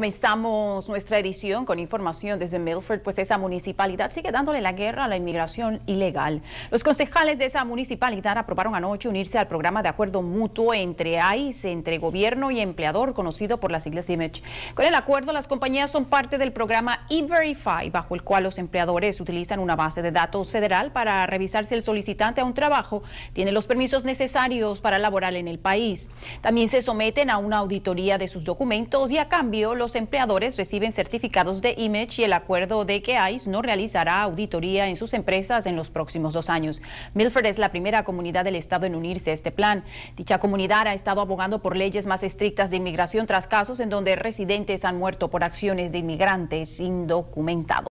Comenzamos nuestra edición con información desde Milford, pues esa municipalidad sigue dándole la guerra a la inmigración ilegal. Los concejales de esa municipalidad aprobaron anoche unirse al programa de acuerdo mutuo entre ICE, entre gobierno y empleador, conocido por las siglas IMAGE. Con el acuerdo, las compañías son parte del programa E-Verify, bajo el cual los empleadores utilizan una base de datos federal para revisar si el solicitante a un trabajo tiene los permisos necesarios para laborar en el país. También se someten a una auditoría de sus documentos y a cambio los los empleadores reciben certificados de Image y el acuerdo de que ICE no realizará auditoría en sus empresas en los próximos dos años. Milford es la primera comunidad del Estado en unirse a este plan. Dicha comunidad ha estado abogando por leyes más estrictas de inmigración tras casos en donde residentes han muerto por acciones de inmigrantes indocumentados.